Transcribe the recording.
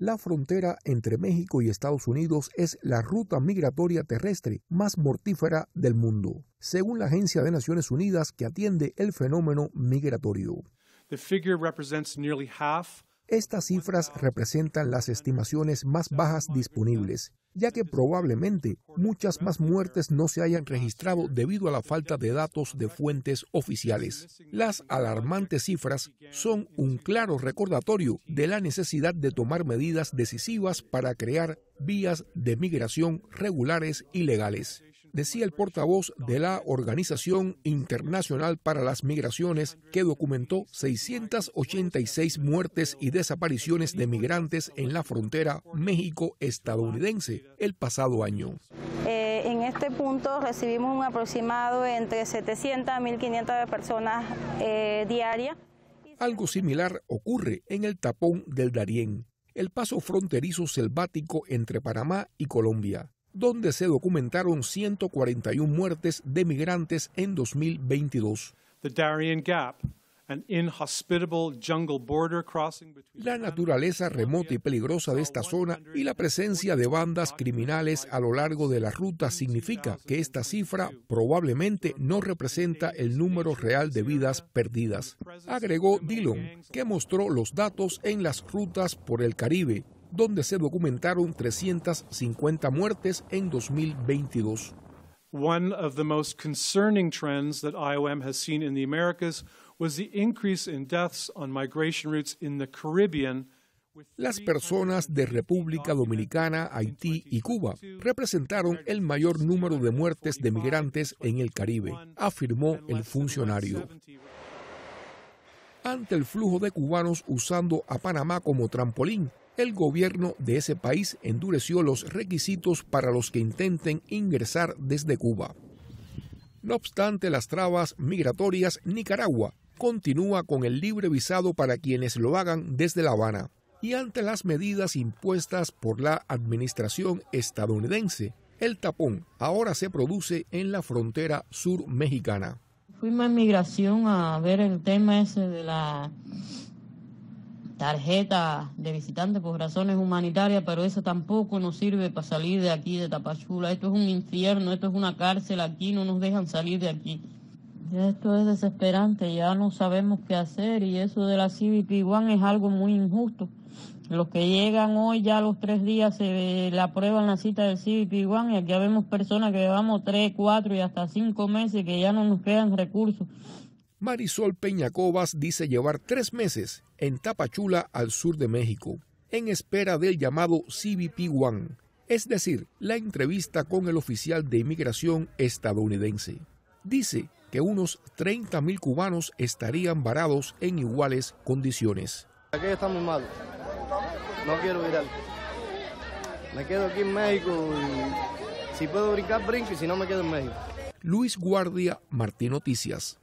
La frontera entre México y Estados Unidos es la ruta migratoria terrestre más mortífera del mundo, según la Agencia de Naciones Unidas que atiende el fenómeno migratorio. Estas cifras representan las estimaciones más bajas disponibles, ya que probablemente muchas más muertes no se hayan registrado debido a la falta de datos de fuentes oficiales. Las alarmantes cifras son un claro recordatorio de la necesidad de tomar medidas decisivas para crear vías de migración regulares y legales decía el portavoz de la Organización Internacional para las Migraciones, que documentó 686 muertes y desapariciones de migrantes en la frontera México-estadounidense el pasado año. Eh, en este punto recibimos un aproximado entre 700 a 1.500 personas eh, diarias. Algo similar ocurre en el tapón del Darién, el paso fronterizo selvático entre Panamá y Colombia donde se documentaron 141 muertes de migrantes en 2022. La naturaleza remota y peligrosa de esta zona y la presencia de bandas criminales a lo largo de la ruta significa que esta cifra probablemente no representa el número real de vidas perdidas, agregó Dillon, que mostró los datos en las rutas por el Caribe, donde se documentaron 350 muertes en 2022. Las personas de República Dominicana, Haití y Cuba representaron el mayor número de muertes de migrantes en el Caribe, afirmó el funcionario. Ante el flujo de cubanos usando a Panamá como trampolín, el gobierno de ese país endureció los requisitos para los que intenten ingresar desde Cuba. No obstante las trabas migratorias, Nicaragua continúa con el libre visado para quienes lo hagan desde La Habana. Y ante las medidas impuestas por la administración estadounidense, el tapón ahora se produce en la frontera sur mexicana. Fuimos a migración a ver el tema ese de la tarjeta de visitante por razones humanitarias, pero eso tampoco nos sirve para salir de aquí, de Tapachula. Esto es un infierno, esto es una cárcel, aquí no nos dejan salir de aquí. Esto es desesperante, ya no sabemos qué hacer y eso de la CBP 1 es algo muy injusto. Los que llegan hoy ya a los tres días se la aprueban la cita del CBP 1 y aquí vemos personas que llevamos tres, cuatro y hasta cinco meses que ya no nos quedan recursos Marisol Peñacobas dice llevar tres meses en Tapachula, al sur de México, en espera del llamado CBP-1, es decir, la entrevista con el oficial de inmigración estadounidense. Dice que unos 30.000 cubanos estarían varados en iguales condiciones. Aquí estamos malos. No quiero Me quedo aquí en México y si puedo brincar, brinco y si no, me quedo en México. Luis Guardia, Martín Noticias.